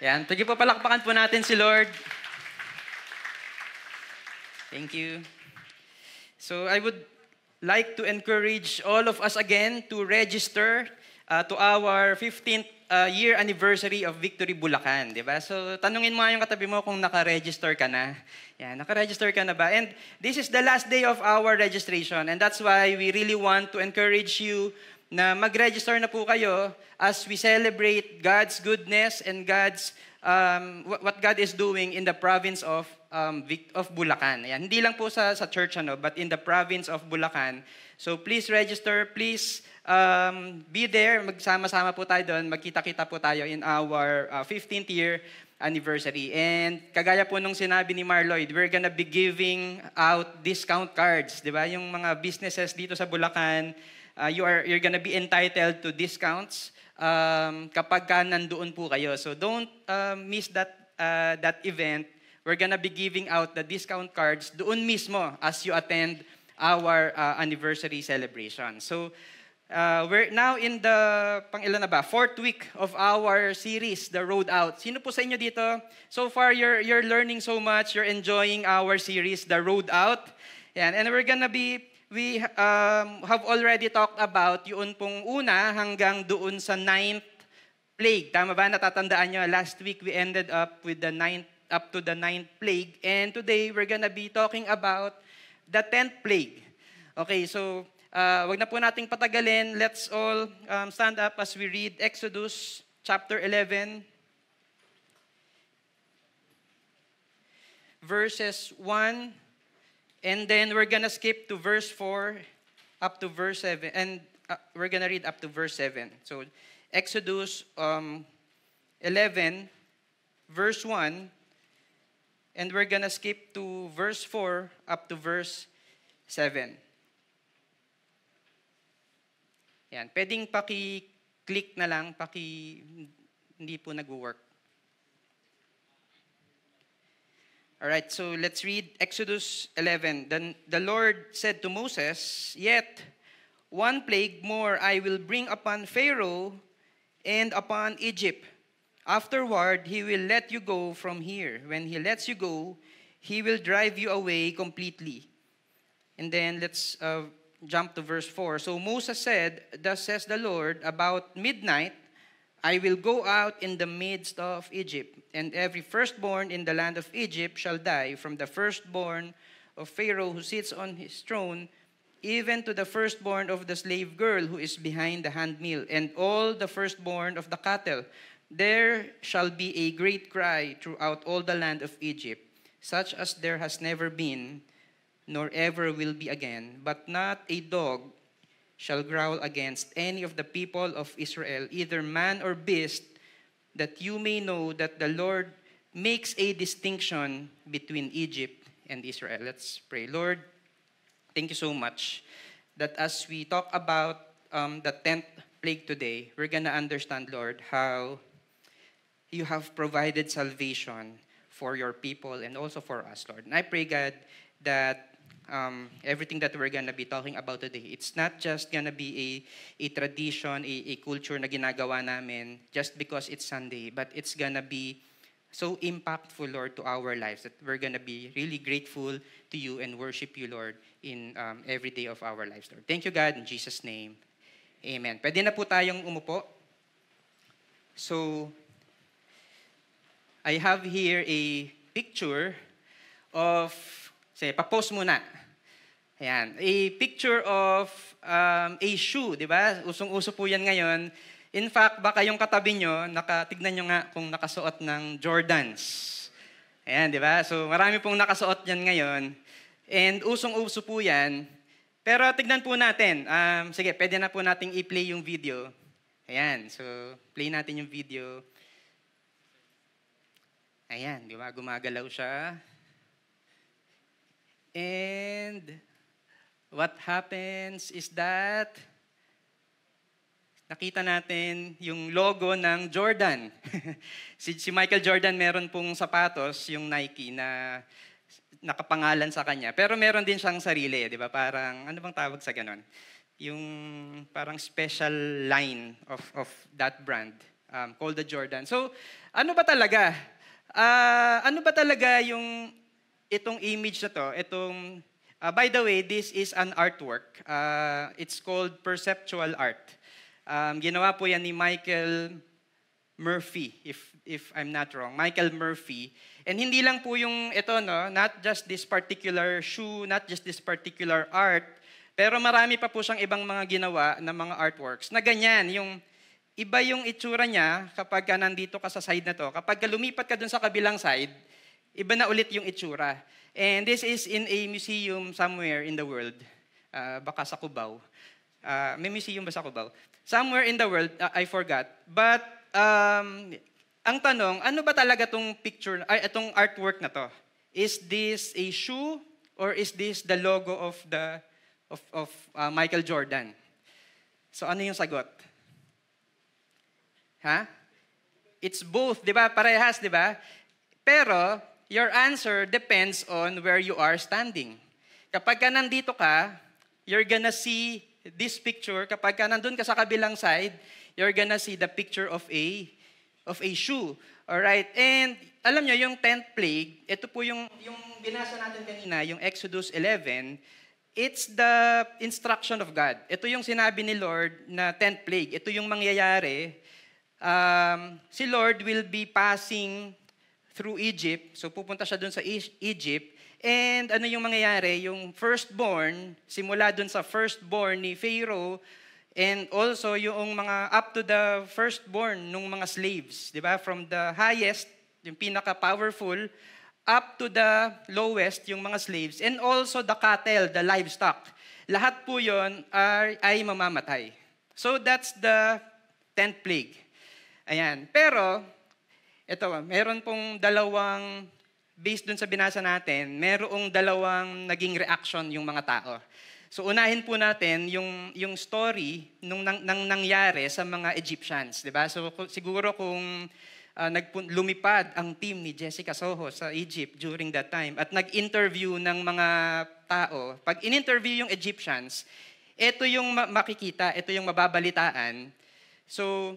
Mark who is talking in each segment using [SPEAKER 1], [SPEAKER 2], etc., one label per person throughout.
[SPEAKER 1] Yan, sige po, palakpakan po natin si Lord. Thank you. So I would like to encourage all of us again to register uh, to our 15th uh, year anniversary of Victory Bulacan, di ba? So, tanungin mo yung katabi mo kung naka-register ka na. Yan, naka-register ka na ba? And this is the last day of our registration and that's why we really want to encourage you na mag-register na po kayo as we celebrate God's goodness and God's um, what God is doing in the province of um, of Bulacan. Ayan, hindi lang po sa sa church ano, but in the province of Bulacan. So please register, please um, be there. Magsama-sama po tayo doon. Magkita-kita po tayo in our uh, 15th year anniversary. And kagaya po nung sinabi ni Marloyd, we're gonna be giving out discount cards, 'di ba? Yung mga businesses dito sa Bulacan, uh, you are you're gonna be entitled to discounts um, kapag ka nandoon po kayo. So don't uh, miss that uh, that event. We're gonna be giving out the discount cards doon mismo as you attend our uh, anniversary celebration. So uh, we're now in the pang ilan na ba? Fourth week of our series, The Road Out. Sino po sa inyo dito? So far you're you're learning so much, you're enjoying our series, The Road Out. Yan. And we're gonna be we um, have already talked about yun pong una hanggang doon sa ninth plague. Tama ba? Natatandaan nyo, last week we ended up with the ninth, up to the ninth plague. And today, we're gonna be talking about the tenth plague. Okay, so uh, wag na po nating patagalin. Let's all um, stand up as we read Exodus chapter 11, verses 1 And then we're gonna skip to verse 4 up to verse 7. And uh, we're gonna read up to verse 7. So Exodus um, 11, verse 1. And we're gonna skip to verse 4 up to verse 7. Yan. Pwedeng paki-click na lang, paki... Hindi po nag-work. All right, so let's read Exodus 11. Then the Lord said to Moses, Yet one plague more I will bring upon Pharaoh and upon Egypt. Afterward, he will let you go from here. When he lets you go, he will drive you away completely. And then let's uh, jump to verse 4. So Moses said, Thus says the Lord, about midnight, I will go out in the midst of Egypt, and every firstborn in the land of Egypt shall die, from the firstborn of Pharaoh who sits on his throne, even to the firstborn of the slave girl who is behind the handmill, and all the firstborn of the cattle. There shall be a great cry throughout all the land of Egypt, such as there has never been, nor ever will be again, but not a dog shall growl against any of the people of Israel, either man or beast, that you may know that the Lord makes a distinction between Egypt and Israel. Let's pray. Lord, thank you so much that as we talk about um, the 10th plague today, we're going to understand, Lord, how you have provided salvation for your people and also for us, Lord. And I pray, God, that um, everything that we're gonna be talking about today. It's not just gonna be a, a tradition, a, a culture na ginagawa namin just because it's Sunday, but it's gonna be so impactful, Lord, to our lives that we're gonna be really grateful to you and worship you, Lord, in um, every day of our lives, Lord. Thank you, God, in Jesus' name. Amen. Pwede na po tayong umupo. So, I have here a picture of, say, pa-post muna. Ayan, a picture of um, a shoe, di ba? Usong-uso po yan ngayon. In fact, baka yung katabi nyo, nakatignan nyo nga kung nakasuot ng Jordans. Ayan, di ba? So marami pong nakasuot yan ngayon. And usong-uso po yan. Pero tignan po natin. Um, sige, pwede na po nating i-play yung video. Ayan, so play natin yung video. Ayan, di ba? Gumagalaw siya. And What happens is that nakita natin yung logo ng Jordan. si, si Michael Jordan meron pong sapatos, yung Nike na nakapangalan sa kanya. Pero meron din siyang sarili, eh, di ba? Parang, ano bang tawag sa ganon? Yung parang special line of, of that brand um, called the Jordan. So, ano ba talaga? Uh, ano ba talaga yung itong image na to, itong Uh, by the way, this is an artwork. Uh, it's called Perceptual Art. Um, ginawa po yan ni Michael Murphy, if, if I'm not wrong. Michael Murphy. And hindi lang po yung ito, no? Not just this particular shoe, not just this particular art, pero marami pa po siyang ibang mga ginawa na mga artworks na ganyan, yung iba yung itsura niya kapag nandito ka sa side na to. Kapag lumipat ka dun sa kabilang side, iba na ulit yung itsura. And this is in a museum somewhere in the world, uh, baka sa Cubao. Uh, may museum ba sa Cubao? Somewhere in the world, uh, I forgot. But um, ang tanong, ano ba talaga tong picture, ay, itong artwork na to? Is this a shoe or is this the logo of the of, of uh, Michael Jordan? So ano yung sagot? Ha? Huh? It's both, di ba? Parehas, di ba? Pero your answer depends on where you are standing. Kapag ka nandito ka, you're gonna see this picture. Kapag ka nandun ka sa kabilang side, you're gonna see the picture of a of a shoe. Alright? And alam nyo, yung tenth plague, ito po yung, yung binasa natin kanina, yung Exodus 11, it's the instruction of God. Ito yung sinabi ni Lord na tenth plague. Ito yung mangyayari. Um, si Lord will be passing through Egypt. So pupunta siya doon sa Egypt. And ano yung mangyayari? Yung firstborn, simula doon sa firstborn ni Pharaoh, and also yung mga up to the firstborn ng mga slaves, di ba? From the highest, yung pinaka-powerful, up to the lowest, yung mga slaves, and also the cattle, the livestock. Lahat po yun are, ay mamamatay. So that's the tenth plague. Ayan. Pero, ito, meron pong dalawang, based dun sa binasa natin, merong dalawang naging reaction yung mga tao. So unahin po natin yung yung story nung nang, nang nangyari sa mga Egyptians, 'di ba? So siguro kung uh, nagpun, lumipad ang team ni Jessica Soho sa Egypt during that time at nag-interview ng mga tao, pag in-interview yung Egyptians, ito yung ma- makikita, ito yung mababalitaan. So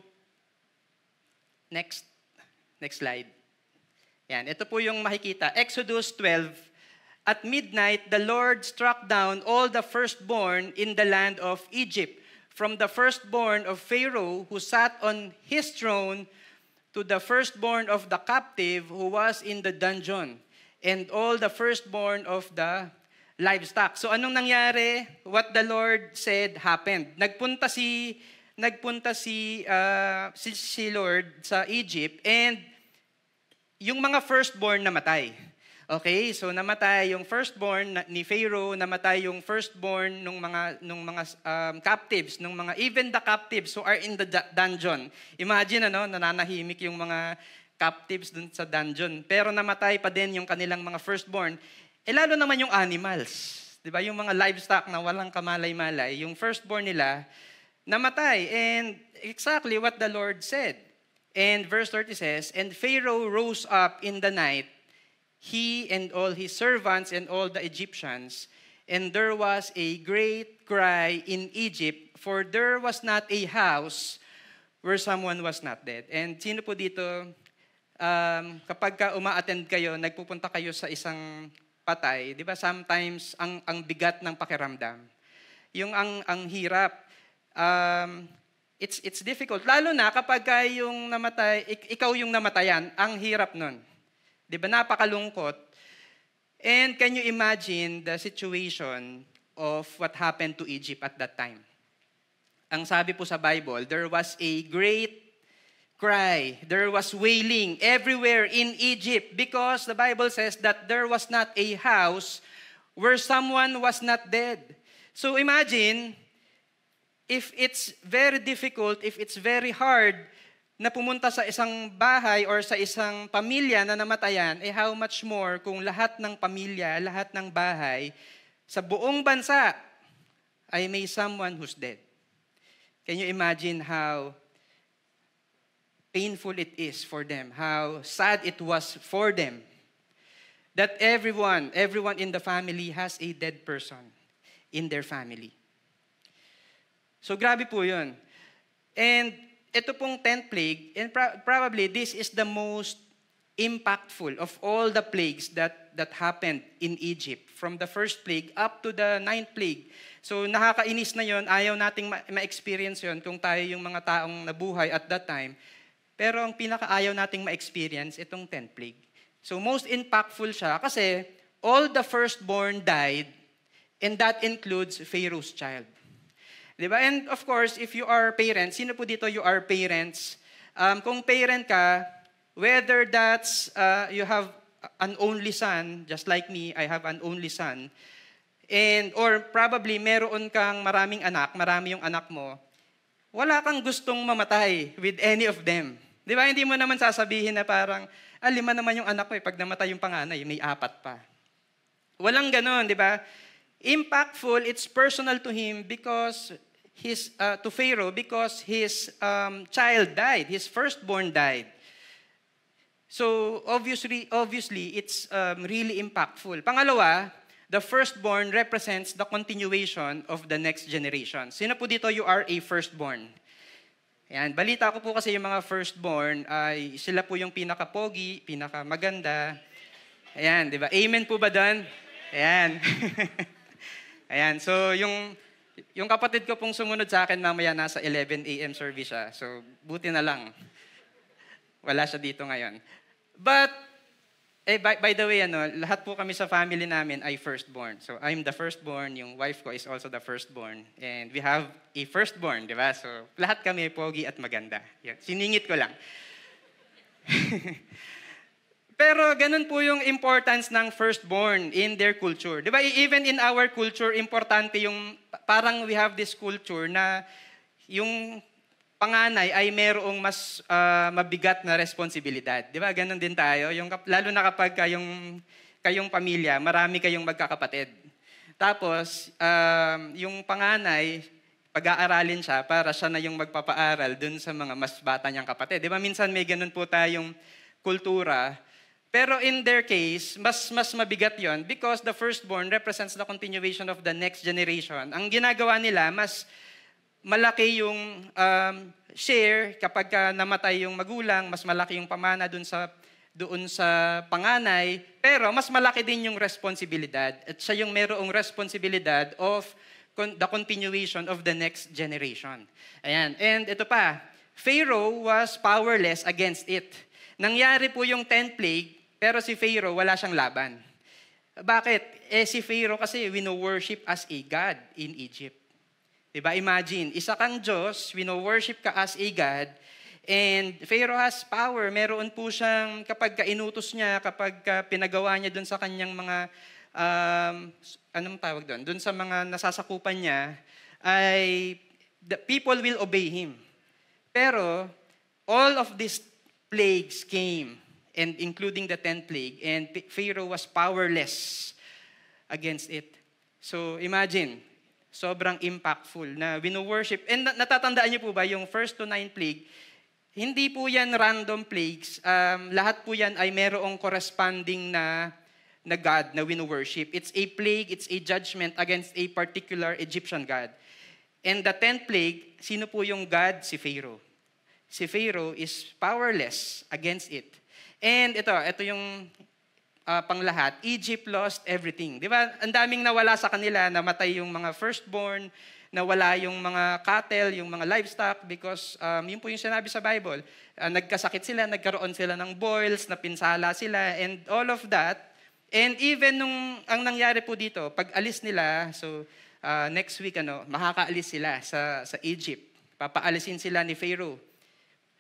[SPEAKER 1] next Next slide. Yan, ito po yung makikita. Exodus 12. At midnight, the Lord struck down all the firstborn in the land of Egypt, from the firstborn of Pharaoh who sat on his throne to the firstborn of the captive who was in the dungeon, and all the firstborn of the livestock. So anong nangyari? What the Lord said happened. Nagpunta si nagpunta si uh, si, si Lord sa Egypt and yung mga firstborn namatay. Okay, so namatay yung firstborn ni Pharaoh, namatay yung firstborn ng mga ng mga um, captives, ng mga even the captives who are in the dungeon. Imagine ano, nananahimik yung mga captives dun sa dungeon. Pero namatay pa din yung kanilang mga firstborn. Eh lalo naman yung animals. 'Di ba? Yung mga livestock na walang kamalay-malay, yung firstborn nila namatay. And exactly what the Lord said And verse 30 says, And Pharaoh rose up in the night, he and all his servants and all the Egyptians, and there was a great cry in Egypt, for there was not a house where someone was not dead. And sino po dito, um, kapag ka uma-attend kayo, nagpupunta kayo sa isang patay, di ba sometimes ang, ang bigat ng pakiramdam. Yung ang, ang hirap, um, it's, it's difficult. Lalo na kapag yung namatay, ikaw yung namatayan, ang hirap nun. Di ba? Napakalungkot. And can you imagine the situation of what happened to Egypt at that time? Ang sabi po sa Bible, there was a great cry. There was wailing everywhere in Egypt because the Bible says that there was not a house where someone was not dead. So imagine, if it's very difficult, if it's very hard na pumunta sa isang bahay or sa isang pamilya na namatayan, eh how much more kung lahat ng pamilya, lahat ng bahay, sa buong bansa, ay may someone who's dead. Can you imagine how painful it is for them, how sad it was for them that everyone, everyone in the family has a dead person in their family. So grabe po yun. And ito pong 10th plague, and pro- probably this is the most impactful of all the plagues that, that happened in Egypt. From the first plague up to the ninth plague. So nakakainis na yon ayaw nating ma- ma-experience yon kung tayo yung mga taong nabuhay at that time. Pero ang pinakaayaw nating ma-experience, itong 10th plague. So most impactful siya kasi all the firstborn died and that includes Pharaoh's child. Di ba? And of course, if you are parents, sino po dito you are parents? Um, kung parent ka, whether that's uh, you have an only son, just like me, I have an only son, and or probably meron kang maraming anak, marami yung anak mo, wala kang gustong mamatay with any of them. Di ba? Hindi mo naman sasabihin na parang, ah, lima naman yung anak ko eh. Pag namatay yung panganay, may apat pa. Walang ganun, di ba? impactful, it's personal to him because his uh, to Pharaoh because his um, child died, his firstborn died. So obviously, obviously, it's um, really impactful. Pangalawa, the firstborn represents the continuation of the next generation. Sino po dito you are a firstborn? Yan, balita ko po kasi yung mga firstborn ay sila po yung pinaka-pogi, pinaka-maganda. Ayan, di ba? Amen po ba doon? Ayan. Ayan, so yung, yung kapatid ko pong sumunod sa akin mamaya nasa 11 a.m. service siya. So, buti na lang. Wala siya dito ngayon. But, eh, by, by the way, ano, lahat po kami sa family namin ay firstborn. So, I'm the firstborn. Yung wife ko is also the firstborn. And we have a firstborn, di ba? So, lahat kami pogi at maganda. Yan. Siningit ko lang. Pero ganun po yung importance ng firstborn in their culture. Di ba? E- even in our culture, importante yung, parang we have this culture na yung panganay ay merong mas uh, mabigat na responsibilidad. Di ba? Ganun din tayo. Yung, lalo na kapag kayong, kayong pamilya, marami kayong magkakapatid. Tapos, uh, yung panganay, pag-aaralin siya para siya na yung magpapaaral dun sa mga mas bata niyang kapatid. Di ba minsan may ganun po tayong kultura pero in their case, mas mas mabigat 'yon because the firstborn represents the continuation of the next generation. Ang ginagawa nila mas malaki yung um, share kapag ka namatay yung magulang, mas malaki yung pamana doon sa doon sa panganay, pero mas malaki din yung responsibilidad. At siya yung merong responsibilidad of con- the continuation of the next generation. Ayan. And ito pa, Pharaoh was powerless against it. Nangyari po yung 10th plague pero si Pharaoh, wala siyang laban. Bakit? Eh si Pharaoh kasi wino-worship as a God in Egypt. Diba? Imagine, isa kang Diyos, wino-worship ka as a God, and Pharaoh has power. Meron po siyang, kapag inutos niya, kapag pinagawa niya doon sa kanyang mga, um, anong tawag doon? Doon sa mga nasasakupan niya, ay the people will obey him. Pero, all of these plagues came and including the 10th plague. And Pharaoh was powerless against it. So imagine, sobrang impactful na wino-worship. And natatandaan niyo po ba yung first to nine plague, hindi po yan random plagues. Um, lahat po yan ay merong corresponding na, na God na wino-worship. It's a plague, it's a judgment against a particular Egyptian God. And the 10th plague, sino po yung God? Si Pharaoh. Si Pharaoh is powerless against it. And ito, ito yung uh, panglahat. Egypt lost everything. Di ba? Ang daming nawala sa kanila, namatay yung mga firstborn, nawala yung mga cattle, yung mga livestock, because um, yun po yung sinabi sa Bible. Uh, nagkasakit sila, nagkaroon sila ng boils, napinsala sila, and all of that. And even nung, ang nangyari po dito, pag alis nila, so uh, next week, ano, makakaalis sila sa, sa Egypt. Papaalisin sila ni Pharaoh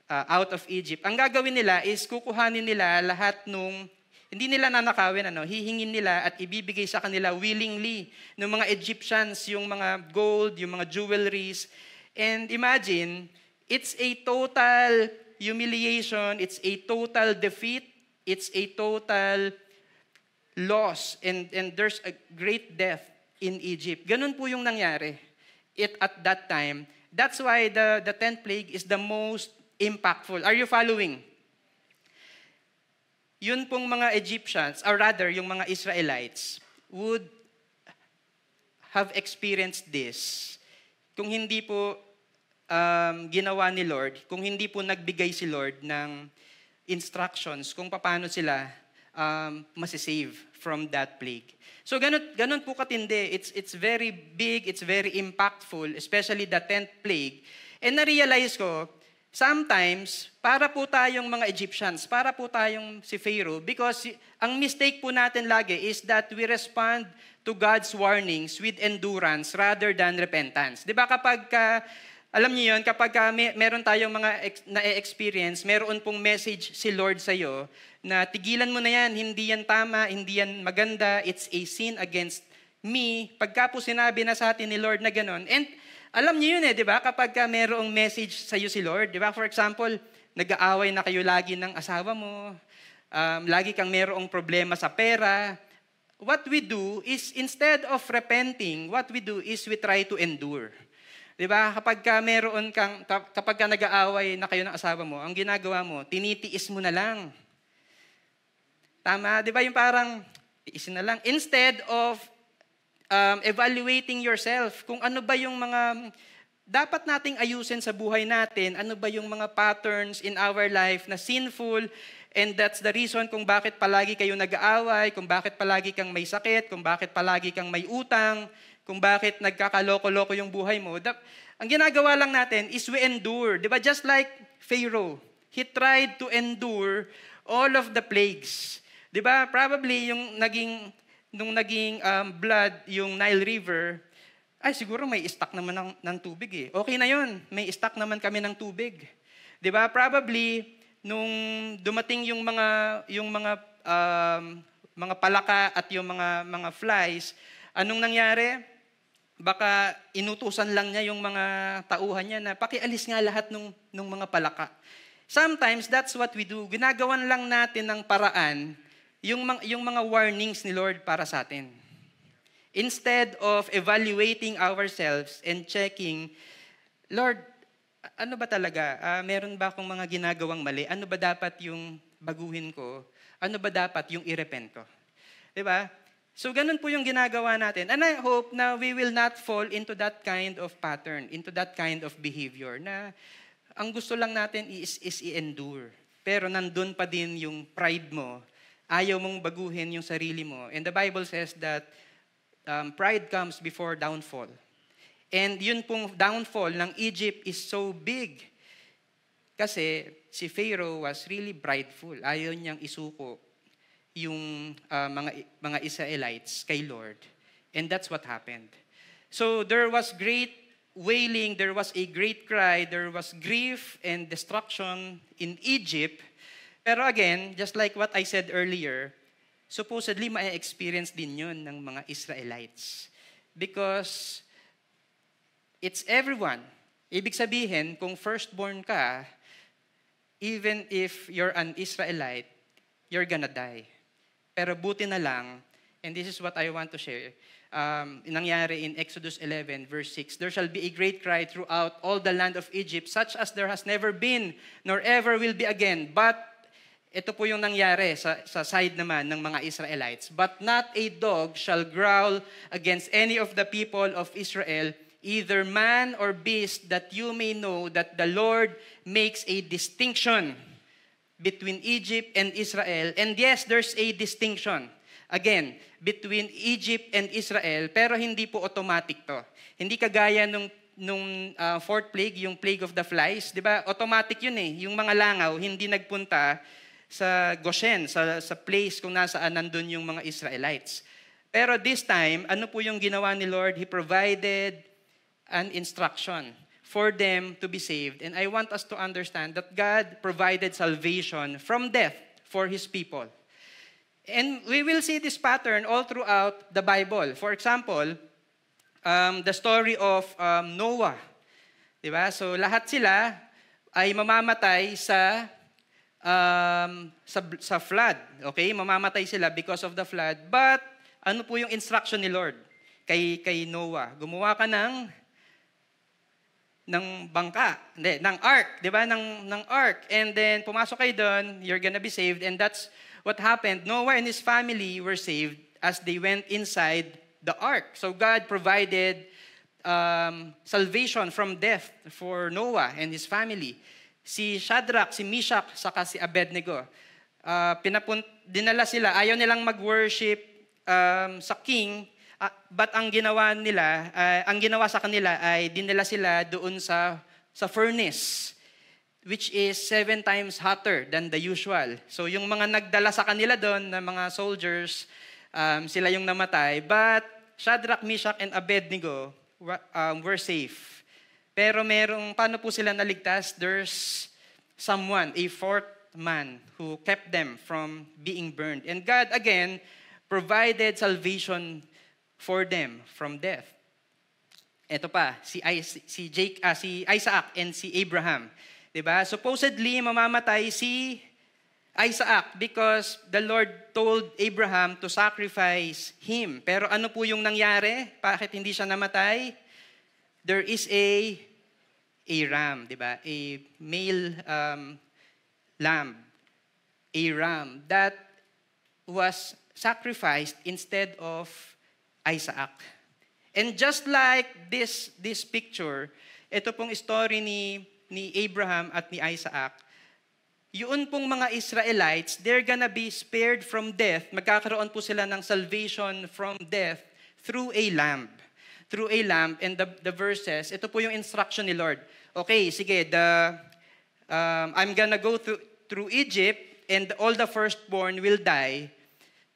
[SPEAKER 1] uh, out of Egypt. Ang gagawin nila is kukuhanin nila lahat nung hindi nila nanakawin, ano, hihingin nila at ibibigay sa kanila willingly ng mga Egyptians yung mga gold, yung mga jewelries. And imagine, it's a total humiliation, it's a total defeat, it's a total loss, and, and there's a great death in Egypt. Ganun po yung nangyari it at that time. That's why the, the tenth plague is the most impactful. Are you following? Yun pong mga Egyptians, or rather, yung mga Israelites, would have experienced this kung hindi po um, ginawa ni Lord, kung hindi po nagbigay si Lord ng instructions kung paano sila um, masisave from that plague. So ganun, ganun po katindi. It's, it's very big, it's very impactful, especially the tenth plague. And na-realize ko, Sometimes, para po tayong mga Egyptians, para po tayong si Pharaoh, because ang mistake po natin lagi is that we respond to God's warnings with endurance rather than repentance. Di ba kapag ka, alam niyo yon kapag ka may, meron tayong mga ex, na-experience, meron pong message si Lord sa iyo na tigilan mo na yan, hindi yan tama, hindi yan maganda, it's a sin against me. Pagka po sinabi na sa atin ni Lord na ganon, and alam niyo yun eh, di ba? Kapag ka merong message sa iyo si Lord, di ba? For example, nag-aaway na kayo lagi ng asawa mo, um, lagi kang mayroong problema sa pera, what we do is instead of repenting, what we do is we try to endure. 'Di ba? Kapag ka meron kang kapag ka nag-aaway na kayo ng asawa mo, ang ginagawa mo, tinitiis mo na lang. Tama, 'di ba? Yung parang tiisin na lang instead of um, evaluating yourself kung ano ba yung mga dapat nating ayusin sa buhay natin, ano ba yung mga patterns in our life na sinful, and that's the reason kung bakit palagi kayo nag-aaway, kung bakit palagi kang may sakit, kung bakit palagi kang may utang, kung bakit nagkakaloko-loko yung buhay mo. The, ang ginagawa lang natin is we endure. Di ba? Just like Pharaoh, he tried to endure all of the plagues. Di ba? Probably yung naging nung naging um, blood yung Nile River, ay siguro may stock naman ng, ng tubig eh. Okay na yun, may stock naman kami ng tubig. 'Di ba? Probably nung dumating yung mga yung mga um, mga palaka at yung mga mga flies, anong nangyari? Baka inutusan lang niya yung mga tauhan niya na pakialis nga lahat ng nung mga palaka. Sometimes that's what we do. Ginagawan lang natin ng paraan yung, yung mga warnings ni Lord para sa atin. Instead of evaluating ourselves and checking, Lord, ano ba talaga? Uh, meron ba akong mga ginagawang mali? Ano ba dapat yung baguhin ko? Ano ba dapat yung irepent ko? ba? Diba? So ganun po yung ginagawa natin. And I hope na we will not fall into that kind of pattern, into that kind of behavior na ang gusto lang natin is, is i-endure. Pero nandun pa din yung pride mo Ayaw mong baguhin yung sarili mo. And the Bible says that um, pride comes before downfall. And yun pong downfall ng Egypt is so big. Kasi si Pharaoh was really prideful. Ayaw niyang isuko yung uh, mga, mga Israelites kay Lord. And that's what happened. So there was great wailing, there was a great cry, there was grief and destruction in Egypt – pero again, just like what I said earlier, supposedly ma-experience din yun ng mga Israelites. Because it's everyone. Ibig sabihin, kung firstborn ka, even if you're an Israelite, you're gonna die. Pero buti na lang, and this is what I want to share, um, nangyari in Exodus 11, verse 6, There shall be a great cry throughout all the land of Egypt, such as there has never been, nor ever will be again. But ito po yung nangyari sa, sa side naman ng mga Israelites. But not a dog shall growl against any of the people of Israel, either man or beast, that you may know that the Lord makes a distinction between Egypt and Israel. And yes, there's a distinction. Again, between Egypt and Israel, pero hindi po automatic to. Hindi kagaya nung nung uh, fourth plague, yung plague of the flies, 'di ba? Automatic 'yun eh. Yung mga langaw hindi nagpunta sa Goshen, sa, sa place kung nasaan nandun yung mga Israelites. Pero this time, ano po yung ginawa ni Lord? He provided an instruction for them to be saved. And I want us to understand that God provided salvation from death for His people. And we will see this pattern all throughout the Bible. For example, um, the story of um, Noah. Diba? So lahat sila ay mamamatay sa um, sa, sa flood. Okay? Mamamatay sila because of the flood. But ano po yung instruction ni Lord kay, kay Noah? Gumawa ka ng ng bangka, hindi, ng ark, di ba? Ng, ng ark. And then, pumasok kayo doon, you're gonna be saved. And that's what happened. Noah and his family were saved as they went inside the ark. So God provided um, salvation from death for Noah and his family si Shadrach, si Meshach, saka si Abednego. Uh, pinapun- dinala sila, ayaw nilang mag-worship um, sa king, uh, but ang ginawa nila, uh, ang ginawa sa kanila ay dinala sila doon sa, sa furnace which is seven times hotter than the usual. So yung mga nagdala sa kanila doon na mga soldiers, um, sila yung namatay. But Shadrach, Meshach, and Abednego were, um, were safe. Pero merong, paano po sila naligtas? There's someone, a fourth man who kept them from being burned. And God, again, provided salvation for them from death. Ito pa, si, si, Jake, ah, si Isaac and si Abraham. Diba? Supposedly, mamamatay si Isaac because the Lord told Abraham to sacrifice him. Pero ano po yung nangyari? Bakit hindi siya namatay? there is a a ram, di ba? A male um, lamb, a ram that was sacrificed instead of Isaac. And just like this this picture, ito pong story ni ni Abraham at ni Isaac, yun pong mga Israelites, they're gonna be spared from death. Magkakaroon po sila ng salvation from death through a lamb through a lamp and the, the verses, ito po yung instruction ni Lord. Okay, sige, the, um, I'm gonna go through, through Egypt and all the firstborn will die.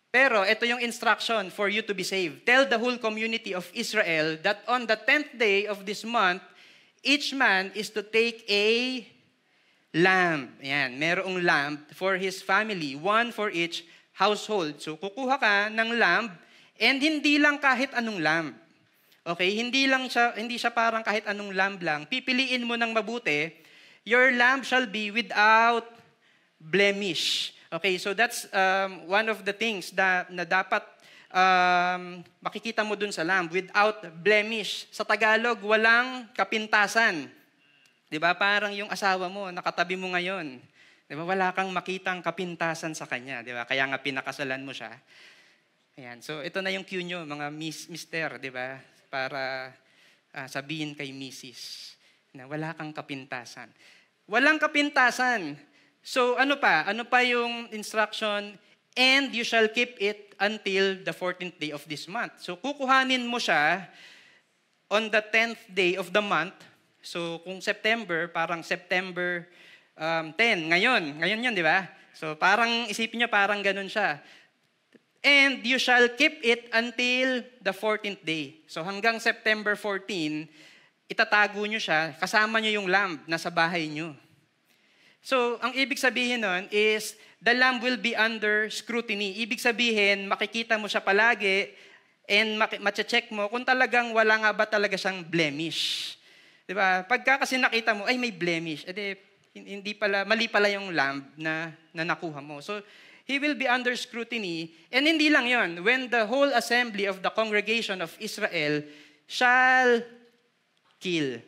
[SPEAKER 1] Pero ito yung instruction for you to be saved. Tell the whole community of Israel that on the 10th day of this month, each man is to take a lamb. Yan, merong lamb for his family, one for each household. So kukuha ka ng lamb and hindi lang kahit anong lamb. Okay, hindi lang siya hindi siya parang kahit anong lamb lang. Pipiliin mo ng mabuti. Your lamb shall be without blemish. Okay, so that's um, one of the things that na dapat um, makikita mo dun sa lamb, without blemish. Sa Tagalog, walang kapintasan. 'Di ba? Parang yung asawa mo, nakatabi mo ngayon. 'Di ba? Wala kang makitang kapintasan sa kanya, 'di ba? Kaya nga pinakasalan mo siya. Ayan. So ito na yung cue nyo, mga miss, mister, 'di ba? para uh, sabihin kay misis na wala kang kapintasan. Walang kapintasan. So ano pa? Ano pa yung instruction? And you shall keep it until the 14th day of this month. So kukuhanin mo siya on the 10th day of the month. So kung September, parang September um, 10 ngayon. Ngayon yun, di ba? So parang isipin niyo parang ganun siya and you shall keep it until the 14th day. So hanggang September 14, itatago nyo siya, kasama nyo yung lamb na sa bahay nyo. So, ang ibig sabihin nun is, the lamb will be under scrutiny. Ibig sabihin, makikita mo siya palagi and matche-check mo kung talagang wala nga ba talaga siyang blemish. Di ba? Pagka kasi nakita mo, ay may blemish, edi eh, hindi pala, mali pala yung lamb na, na nakuha mo. So, he will be under scrutiny. And hindi lang yon, when the whole assembly of the congregation of Israel shall kill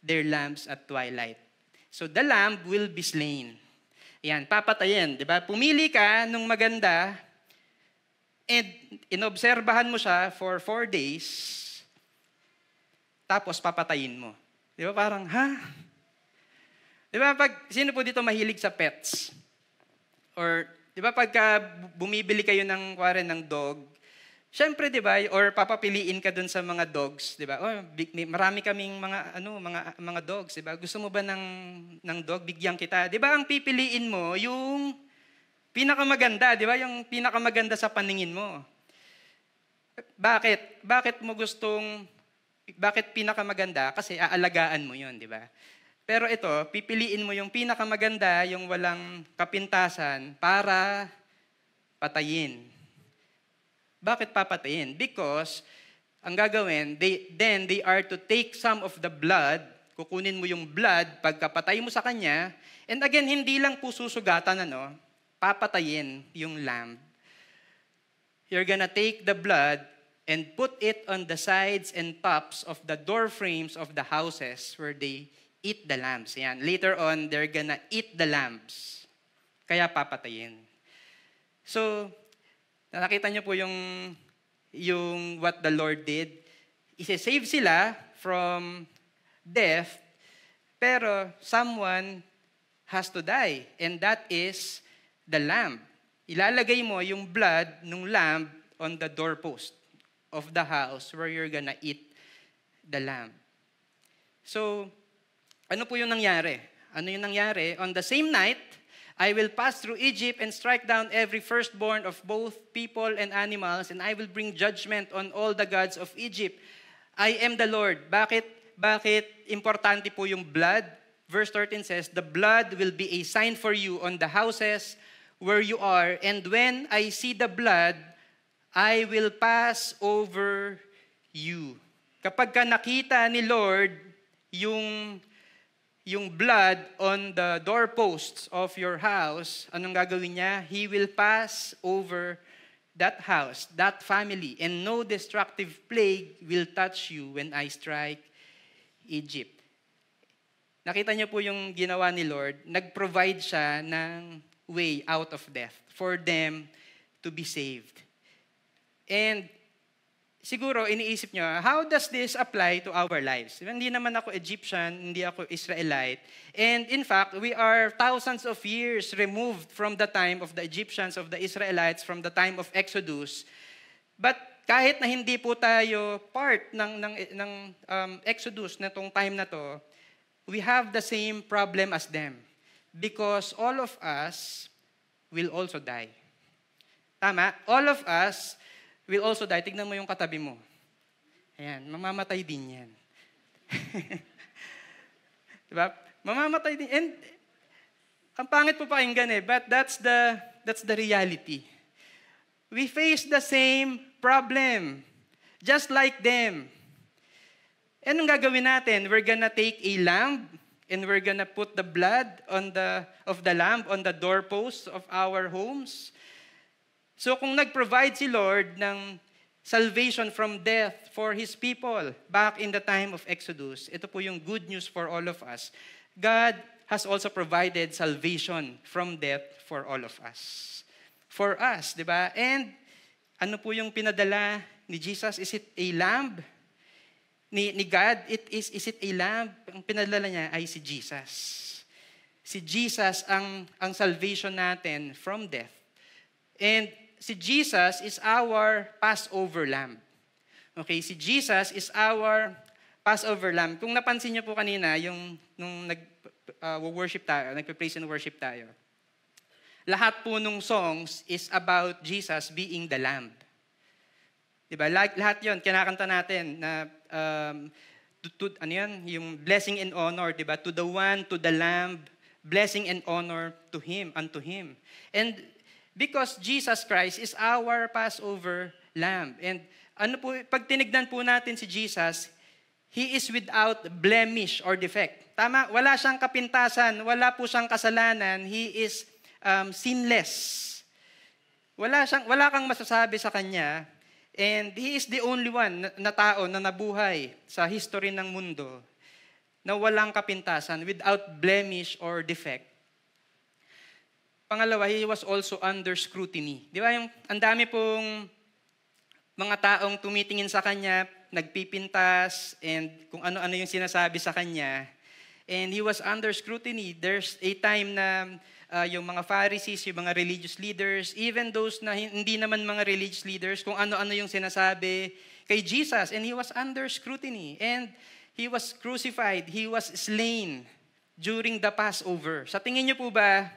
[SPEAKER 1] their lambs at twilight. So the lamb will be slain. Ayan, papatayin, di ba? Pumili ka nung maganda and inobserbahan mo siya for four days, tapos papatayin mo. Di ba? Parang, ha? Di ba? Pag, sino po dito mahilig sa pets? Or Di ba pagka bumibili kayo ng kware ng dog, syempre di ba or papapiliin ka doon sa mga dogs, di ba? Oh, marami kaming mga ano, mga mga dogs, di ba? Gusto mo ba ng ng dog? Bigyan kita. Di ba ang pipiliin mo yung pinakamaganda, di ba? Yung pinakamaganda sa paningin mo. Bakit? Bakit mo gustong bakit pinakamaganda? Kasi aalagaan mo 'yon, di ba? Pero ito, pipiliin mo yung pinakamaganda, yung walang kapintasan, para patayin. Bakit papatayin? Because, ang gagawin, they, then they are to take some of the blood, kukunin mo yung blood, pagkapatay mo sa kanya, and again, hindi lang po susugatan, ano, papatayin yung lamb. You're gonna take the blood and put it on the sides and tops of the door frames of the houses where they eat the lambs. Yan. Later on, they're gonna eat the lambs. Kaya papatayin. So, nakita niyo po yung, yung what the Lord did. Isesave sila from death, pero someone has to die. And that is the lamb. Ilalagay mo yung blood ng lamb on the doorpost of the house where you're gonna eat the lamb. So, ano po yung nangyari? Ano yung nangyari? On the same night, I will pass through Egypt and strike down every firstborn of both people and animals, and I will bring judgment on all the gods of Egypt. I am the Lord. Bakit? Bakit importante po yung blood? Verse 13 says, The blood will be a sign for you on the houses where you are, and when I see the blood, I will pass over you. Kapag ka nakita ni Lord yung yung blood on the doorposts of your house, anong gagawin niya? He will pass over that house, that family, and no destructive plague will touch you when I strike Egypt. Nakita niyo po yung ginawa ni Lord, nag-provide siya ng way out of death for them to be saved. And siguro iniisip nyo, how does this apply to our lives? Hindi naman ako Egyptian, hindi ako Israelite. And in fact, we are thousands of years removed from the time of the Egyptians, of the Israelites, from the time of Exodus. But kahit na hindi po tayo part ng, ng, ng um, Exodus na tong time na to, we have the same problem as them. Because all of us will also die. Tama? All of us will also die. Tignan mo yung katabi mo. Ayan, mamamatay din yan. diba? Mamamatay din. And ang pangit po pakinggan eh, but that's the, that's the reality. We face the same problem, just like them. And eh, ang gagawin natin, we're gonna take a lamb and we're gonna put the blood on the, of the lamb on the doorposts of our homes So kung nag-provide si Lord ng salvation from death for His people back in the time of Exodus, ito po yung good news for all of us. God has also provided salvation from death for all of us. For us, di ba? And ano po yung pinadala ni Jesus? Is it a lamb? Ni, ni God, it is, is it a lamb? Ang pinadala niya ay si Jesus. Si Jesus ang, ang salvation natin from death. And si Jesus is our Passover lamb. Okay, si Jesus is our Passover lamb. Kung napansin niyo po kanina, yung nung nag uh, worship tayo, nagpe-praise and worship tayo. Lahat po nung songs is about Jesus being the lamb. 'Di ba? Like, lahat 'yon kinakanta natin na um, to, to, ano yan? Yung blessing and honor, di ba? To the one, to the lamb, blessing and honor to him, unto him. And Because Jesus Christ is our Passover lamb. And ano po, pag tinignan po natin si Jesus, He is without blemish or defect. Tama, wala siyang kapintasan, wala po siyang kasalanan, He is um, sinless. Wala, siyang, wala kang masasabi sa Kanya, and He is the only one na, na tao na nabuhay sa history ng mundo na walang kapintasan, without blemish or defect. Pangalawa, he was also under scrutiny. Di ba yung ang dami pong mga taong tumitingin sa kanya, nagpipintas, and kung ano-ano yung sinasabi sa kanya. And he was under scrutiny. There's a time na uh, yung mga Pharisees, yung mga religious leaders, even those na hindi naman mga religious leaders, kung ano-ano yung sinasabi kay Jesus. And he was under scrutiny. And he was crucified. He was slain during the Passover. Sa tingin niyo po ba,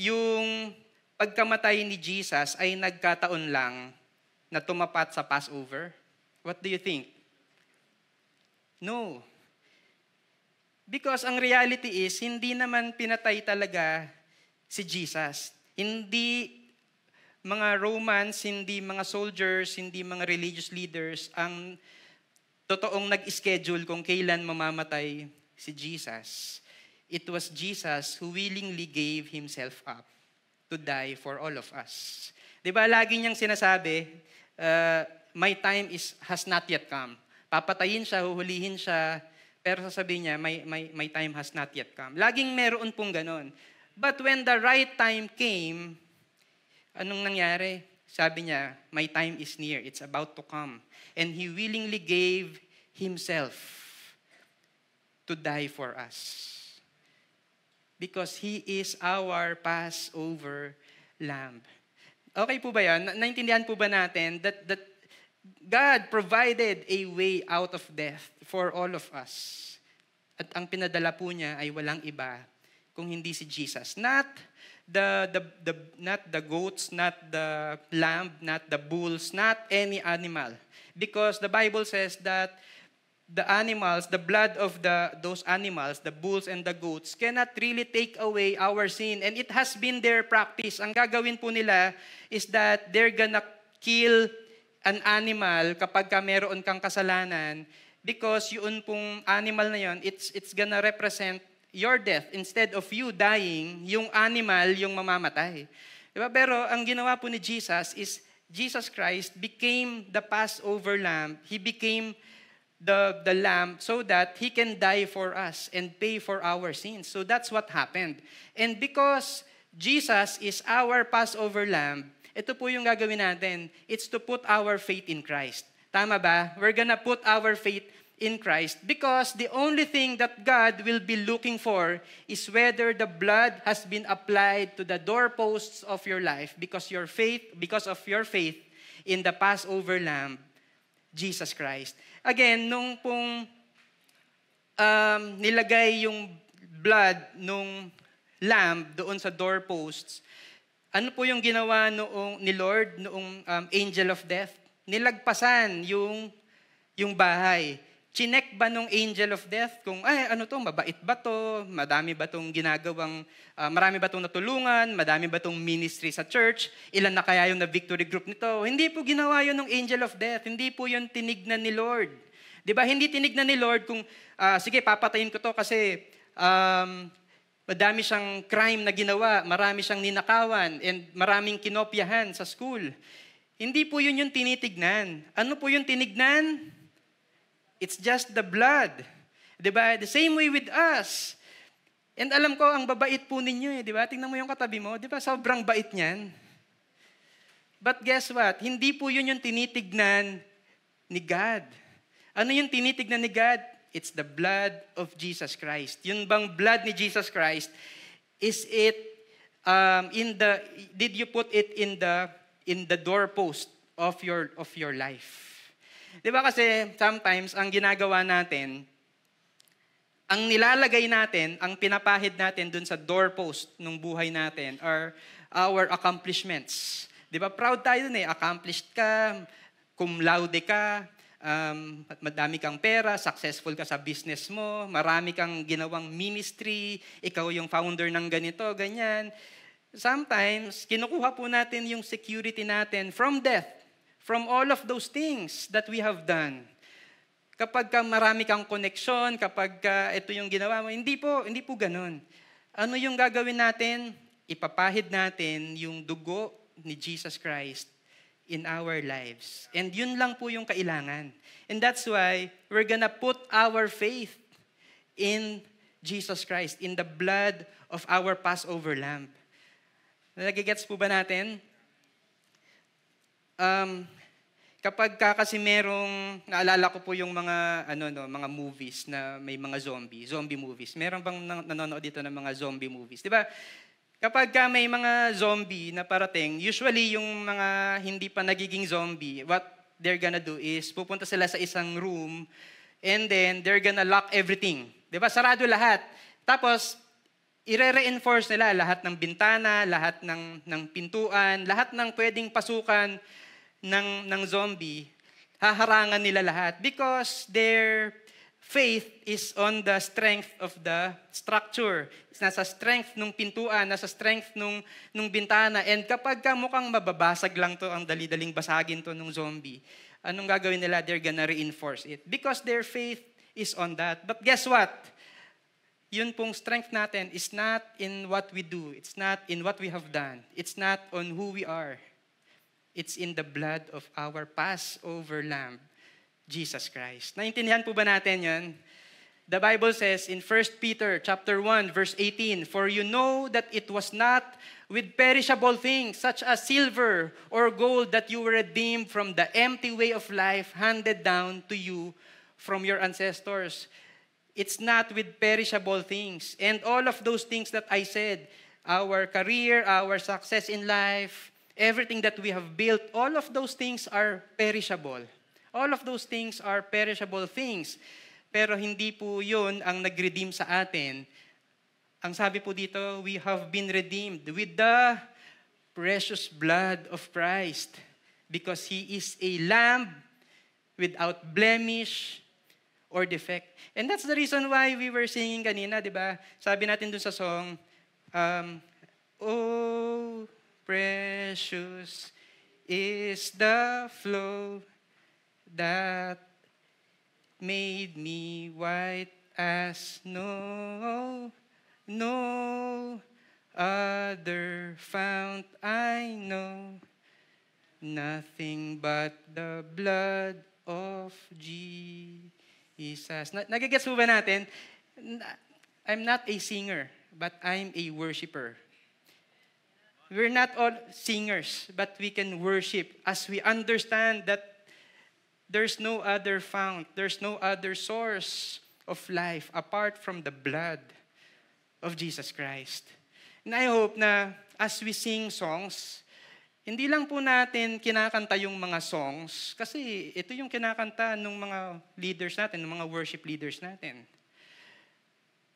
[SPEAKER 1] yung pagkamatay ni Jesus ay nagkataon lang na tumapat sa Passover? What do you think? No. Because ang reality is, hindi naman pinatay talaga si Jesus. Hindi mga Romans, hindi mga soldiers, hindi mga religious leaders ang totoong nag-schedule kung kailan mamamatay si Jesus it was Jesus who willingly gave himself up to die for all of us. 'Di ba lagi niyang sinasabi, uh, my time is has not yet come. Papatayin siya, huhulihin siya, pero sasabihin niya, my, my, my time has not yet come. Laging meron pong ganon. But when the right time came, anong nangyari? Sabi niya, my time is near. It's about to come. And he willingly gave himself to die for us. Because He is our Passover Lamb. Okay po ba yan? Naintindihan po ba natin that, that God provided a way out of death for all of us? At ang pinadala po niya ay walang iba kung hindi si Jesus. Not the, the, the, not the goats, not the lamb, not the bulls, not any animal. Because the Bible says that the animals, the blood of the, those animals, the bulls and the goats, cannot really take away our sin. And it has been their practice. Ang gagawin po nila is that they're gonna kill an animal kapag ka meron kang kasalanan because yun pong animal na yun, it's, it's gonna represent your death. Instead of you dying, yung animal yung mamamatay. Diba? Pero ang ginawa po ni Jesus is Jesus Christ became the Passover lamb. He became the, the lamb so that he can die for us and pay for our sins. So that's what happened. And because Jesus is our Passover lamb, ito po yung gagawin natin. It's to put our faith in Christ. Tama ba? We're gonna put our faith in Christ because the only thing that God will be looking for is whether the blood has been applied to the doorposts of your life because your faith because of your faith in the Passover lamb Jesus Christ. Again, nung pong um, nilagay yung blood nung lamb doon sa doorposts, ano po yung ginawa noong ni Lord noong um, angel of death? Nilagpasan yung yung bahay. Chinek ba nung angel of death kung, ay, ano to, mabait ba to? Madami ba tong ginagawang, uh, marami ba tong natulungan? Madami ba tong ministry sa church? Ilan na kaya yung na victory group nito? Hindi po ginawa yun ng angel of death. Hindi po yun tinignan ni Lord. Di ba? Hindi tinignan ni Lord kung, uh, sige, papatayin ko to kasi um, madami siyang crime na ginawa, marami siyang ninakawan, and maraming kinopyahan sa school. Hindi po yun yung tinitignan. Ano po yung tinignan? It's just the blood. Di ba? The same way with us. And alam ko, ang babait po ninyo eh, di ba? Tingnan mo yung katabi mo, di ba? Sobrang bait niyan. But guess what? Hindi po yun yung tinitignan ni God. Ano yung tinitignan ni God? It's the blood of Jesus Christ. Yun bang blood ni Jesus Christ? Is it um, in the, did you put it in the, in the doorpost of your, of your life? Di ba kasi sometimes ang ginagawa natin, ang nilalagay natin, ang pinapahid natin dun sa doorpost ng buhay natin are our accomplishments. Di ba? Proud tayo dun eh. Accomplished ka, cum laude ka, um, madami kang pera, successful ka sa business mo, marami kang ginawang ministry, ikaw yung founder ng ganito, ganyan. Sometimes, kinukuha po natin yung security natin from death from all of those things that we have done. Kapag ka marami kang koneksyon, kapag ka ito yung ginawa mo, hindi po, hindi po ganun. Ano yung gagawin natin? Ipapahid natin yung dugo ni Jesus Christ in our lives. And yun lang po yung kailangan. And that's why we're gonna put our faith in Jesus Christ, in the blood of our Passover lamb. Nagigets po ba natin? um, kapag ka kasi merong, naalala ko po yung mga, ano, no, mga movies na may mga zombie, zombie movies. Meron bang nanonood dito ng mga zombie movies? Di ba, Kapag ka may mga zombie na parating, usually yung mga hindi pa nagiging zombie, what they're gonna do is pupunta sila sa isang room and then they're gonna lock everything. ba diba? Sarado lahat. Tapos, ire-reinforce nila lahat ng bintana, lahat ng, ng pintuan, lahat ng pwedeng pasukan ng, ng zombie, haharangan nila lahat because their faith is on the strength of the structure. It's nasa strength ng pintuan, nasa strength nung, nung bintana. And kapag ka mukhang mababasag lang to, ang dali-daling basagin to ng zombie, anong gagawin nila? They're gonna reinforce it. Because their faith is on that. But guess what? Yun pong strength natin is not in what we do. It's not in what we have done. It's not on who we are. It's in the blood of our Passover lamb, Jesus Christ. Naintindihan po ba natin yun? The Bible says in 1 Peter chapter 1 verse 18, For you know that it was not with perishable things such as silver or gold that you were redeemed from the empty way of life handed down to you from your ancestors. It's not with perishable things. And all of those things that I said, our career, our success in life, everything that we have built, all of those things are perishable. All of those things are perishable things. Pero hindi po yun ang nag-redeem sa atin. Ang sabi po dito, we have been redeemed with the precious blood of Christ because He is a lamb without blemish or defect. And that's the reason why we were singing kanina, di ba? Sabi natin dun sa song, um, Oh, precious is the flow that made me white as snow. No other found I know, nothing but the blood of Jesus. Nagigets po ba natin? I'm not a singer, but I'm a worshiper we're not all singers, but we can worship as we understand that there's no other fount, there's no other source of life apart from the blood of Jesus Christ. And I hope na as we sing songs, hindi lang po natin kinakanta yung mga songs kasi ito yung kinakanta ng mga leaders natin, ng mga worship leaders natin.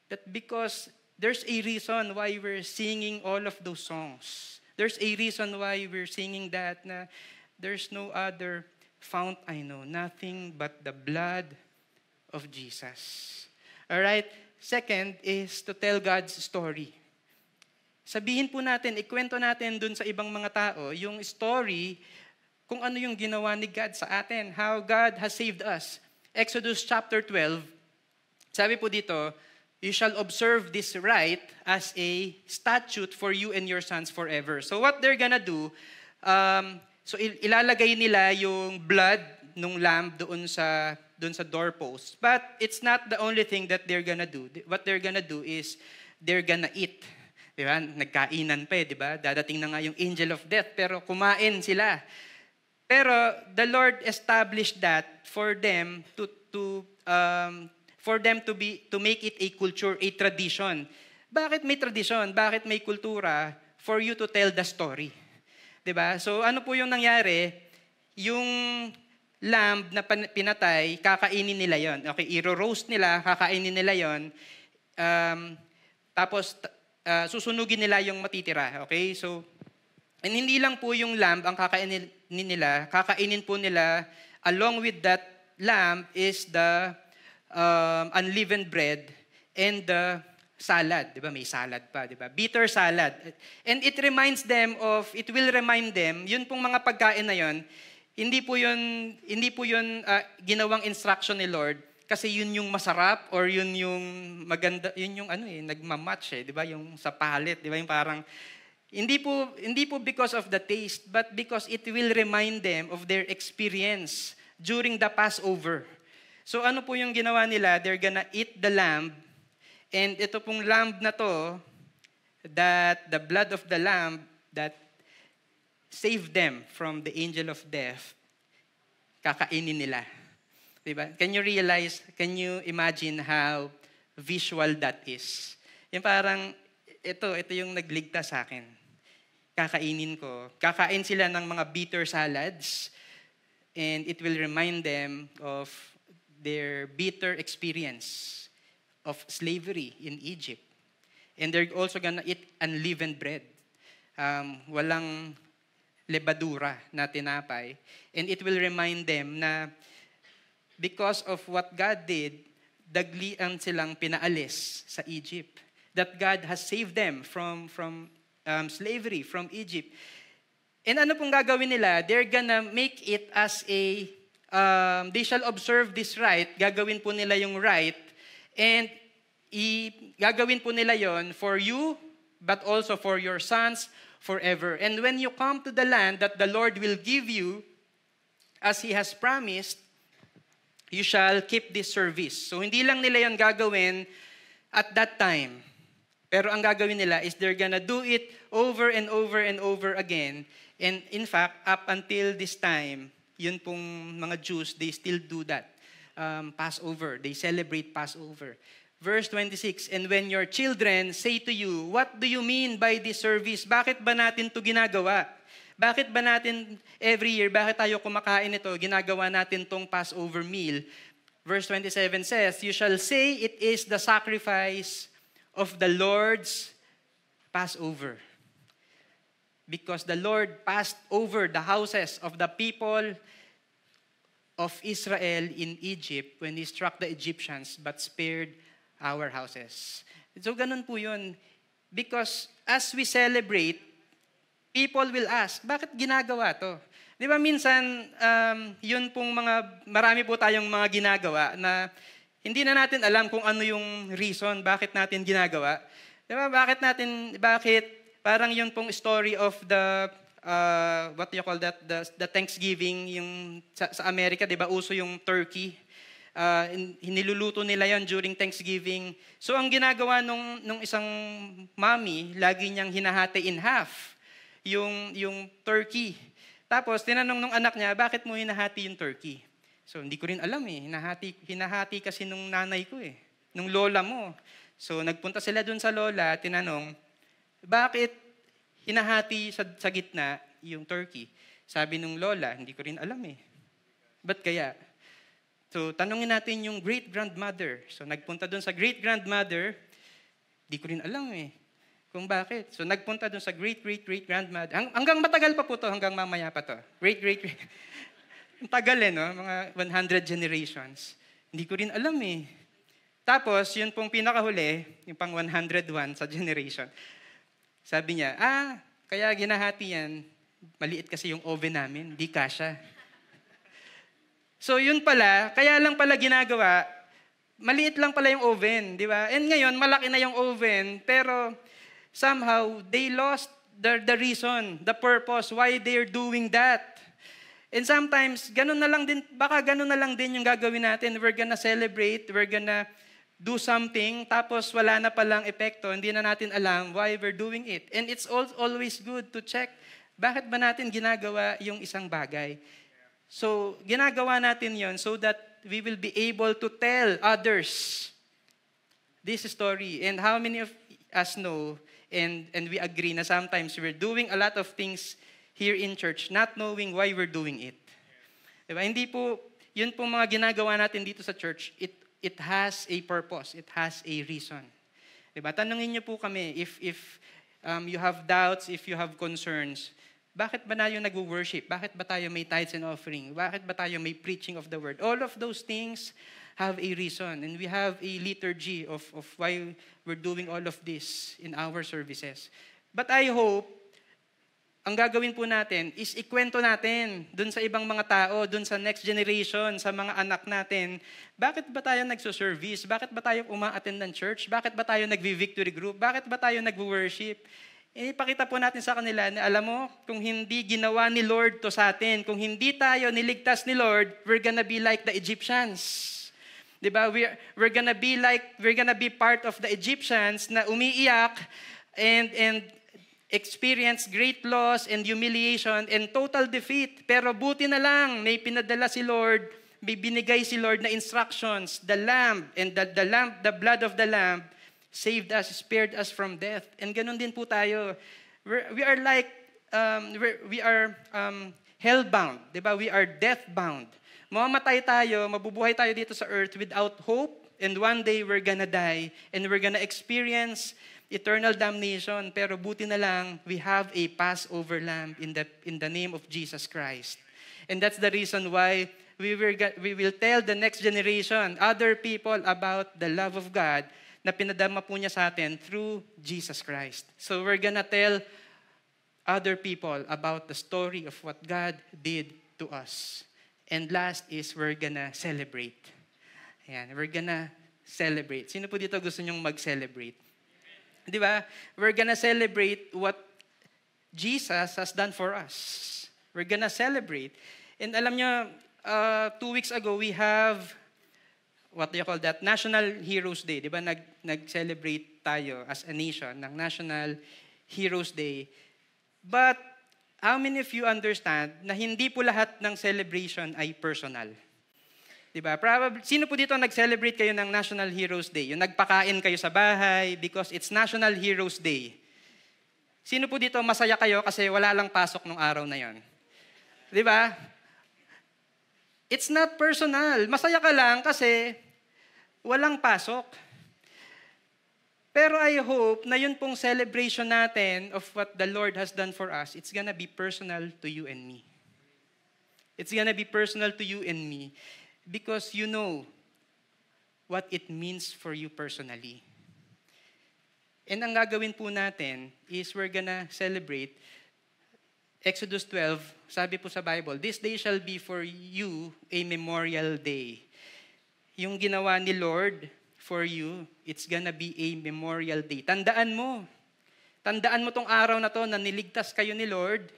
[SPEAKER 1] That because There's a reason why we're singing all of those songs. There's a reason why we're singing that na there's no other fount I know, nothing but the blood of Jesus. All right? Second is to tell God's story. Sabihin po natin, ikwento natin dun sa ibang mga tao yung story kung ano yung ginawa ni God sa atin, how God has saved us. Exodus chapter 12, sabi po dito, You shall observe this rite as a statute for you and your sons forever. So what they're gonna do, um, so il- ilalagay nila yung blood nung lamb doon sa doon sa doorpost. But it's not the only thing that they're gonna do. What they're gonna do is they're gonna eat. Di ba? Nagkainan pa eh, di ba? Dadating na nga yung angel of death, pero kumain sila. Pero the Lord established that for them to, to, um, for them to be to make it a culture, a tradition. Bakit may tradition? Bakit may kultura for you to tell the story? 'Di ba? So ano po yung nangyari? Yung lamb na pinatay, kakainin nila 'yon. Okay, iro roast nila, kakainin nila 'yon. Um, tapos uh, susunugin nila yung matitira. Okay? So and hindi lang po yung lamb ang kakainin nila, kakainin po nila along with that lamb is the um, unleavened bread and the salad, 'di ba? May salad pa, 'di ba? Bitter salad. And it reminds them of it will remind them, 'yun pong mga pagkain na 'yon, hindi po 'yun hindi po 'yun uh, ginawang instruction ni Lord kasi 'yun yung masarap or 'yun yung maganda, 'yun yung ano eh, nagma-match eh, 'di ba? Yung sa palate, 'di ba? Yung parang hindi po hindi po because of the taste, but because it will remind them of their experience during the Passover. So ano po yung ginawa nila? They're gonna eat the lamb. And ito pong lamb na to, that the blood of the lamb that saved them from the angel of death, kakainin nila. Diba? Can you realize, can you imagine how visual that is? Yung parang, ito, ito yung nagligtas sa akin. Kakainin ko. Kakain sila ng mga bitter salads and it will remind them of their bitter experience of slavery in Egypt. And they're also gonna eat unleavened bread. Um, walang lebadura na tinapay. And it will remind them na because of what God did, daglian silang pinaalis sa Egypt. That God has saved them from, from um, slavery, from Egypt. And ano pong gagawin nila? They're gonna make it as a um, they shall observe this rite, gagawin po nila yung rite, and i gagawin po nila yon for you, but also for your sons forever. And when you come to the land that the Lord will give you, as He has promised, you shall keep this service. So hindi lang nila yon gagawin at that time. Pero ang gagawin nila is they're gonna do it over and over and over again. And in fact, up until this time, yun pong mga Jews, they still do that. Um, Passover, they celebrate Passover. Verse 26, And when your children say to you, What do you mean by this service? Bakit ba natin to ginagawa? Bakit ba natin every year, bakit tayo kumakain ito? Ginagawa natin tong Passover meal. Verse 27 says, You shall say it is the sacrifice of the Lord's Passover because the Lord passed over the houses of the people of Israel in Egypt when He struck the Egyptians but spared our houses. So ganun po yun. Because as we celebrate, people will ask, bakit ginagawa to? Di ba minsan, um, yun pong mga, marami po tayong mga ginagawa na hindi na natin alam kung ano yung reason bakit natin ginagawa. Di ba, bakit natin, bakit parang yun pong story of the uh, what do you call that the, the Thanksgiving yung sa, sa Amerika 'di ba uso yung turkey uh, hiniluluto nila yon during Thanksgiving so ang ginagawa nung nung isang mommy lagi niyang hinahati in half yung yung turkey tapos tinanong nung anak niya bakit mo hinahati yung turkey so hindi ko rin alam eh hinahati hinahati kasi nung nanay ko eh nung lola mo so nagpunta sila dun sa lola tinanong bakit hinahati sa, sa gitna yung turkey? Sabi nung lola, hindi ko rin alam eh. Ba't kaya? So, tanungin natin yung great-grandmother. So, nagpunta doon sa great-grandmother, hindi ko rin alam eh kung bakit. So, nagpunta doon sa great-great-great-grandmother. Hang, hanggang matagal pa po to, hanggang mamaya pa to. Great-great-great. Ang tagal eh, no? Mga 100 generations. Hindi ko rin alam eh. Tapos, yun pong pinakahuli, yung pang 101 sa generation. Sabi niya, ah, kaya ginahati yan, maliit kasi yung oven namin, di kasya. so yun pala, kaya lang pala ginagawa, maliit lang pala yung oven, di ba? And ngayon, malaki na yung oven, pero somehow, they lost the, the reason, the purpose, why they're doing that. And sometimes, ganun na lang din, baka ganun na lang din yung gagawin natin. We're gonna celebrate, we're gonna do something, tapos wala na palang epekto, hindi na natin alam why we're doing it. And it's always good to check, bakit ba natin ginagawa yung isang bagay? So, ginagawa natin yon so that we will be able to tell others this story. And how many of us know and, and we agree na sometimes we're doing a lot of things here in church not knowing why we're doing it. Diba? Hindi po, yun po mga ginagawa natin dito sa church, it it has a purpose. It has a reason. Diba? Tanungin niyo po kami if, if um, you have doubts, if you have concerns, bakit ba tayo nag-worship? Bakit ba tayo may tithes and offering? Bakit ba tayo may preaching of the word? All of those things have a reason. And we have a liturgy of, of why we're doing all of this in our services. But I hope ang gagawin po natin is ikwento natin dun sa ibang mga tao, dun sa next generation, sa mga anak natin, bakit ba tayo nagsuservice? Bakit ba tayo umaattend ng church? Bakit ba tayo nagvi-victory group? Bakit ba tayo nagwo-worship? Ipakita po natin sa kanila na alam mo, kung hindi ginawa ni Lord to sa atin, kung hindi tayo niligtas ni Lord, we're gonna be like the Egyptians. 'Di ba? We're, we're gonna be like we're gonna be part of the Egyptians na umiiyak and and experienced great loss and humiliation and total defeat. Pero buti na lang, may pinadala si Lord, may binigay si Lord na instructions. The lamb and the, the, lamb, the blood of the lamb saved us, spared us from death. And ganun din po tayo. We're, we are like, um, we are um, hellbound. Diba? We are deathbound. Mamamatay tayo, mabubuhay tayo dito sa earth without hope, and one day we're gonna die, and we're gonna experience eternal damnation. Pero buti na lang, we have a Passover lamb in the, in the name of Jesus Christ. And that's the reason why we will, we will tell the next generation, other people about the love of God na pinadama po niya sa atin through Jesus Christ. So we're gonna tell other people about the story of what God did to us. And last is we're gonna celebrate. Ayan, we're gonna celebrate. Sino po dito gusto niyong mag-celebrate? Di ba? We're gonna celebrate what Jesus has done for us. We're gonna celebrate. And alam nyo, uh, two weeks ago, we have, what do you call that? National Heroes Day. Di ba? Nag, nag-celebrate tayo as a nation ng National Heroes Day. But, how many of you understand na hindi po lahat ng celebration ay personal? 'Di ba? Probably sino po dito ang nag-celebrate kayo ng National Heroes Day? Yung nagpakain kayo sa bahay because it's National Heroes Day. Sino po dito masaya kayo kasi wala lang pasok nung araw na 'yon? 'Di ba? It's not personal. Masaya ka lang kasi walang pasok. Pero I hope na yun pong celebration natin of what the Lord has done for us, it's gonna be personal to you and me. It's gonna be personal to you and me because you know what it means for you personally. And ang gagawin po natin is we're gonna celebrate Exodus 12, sabi po sa Bible, This day shall be for you a memorial day. Yung ginawa ni Lord for you, it's gonna be a memorial day. Tandaan mo. Tandaan mo tong araw na to na niligtas kayo ni Lord.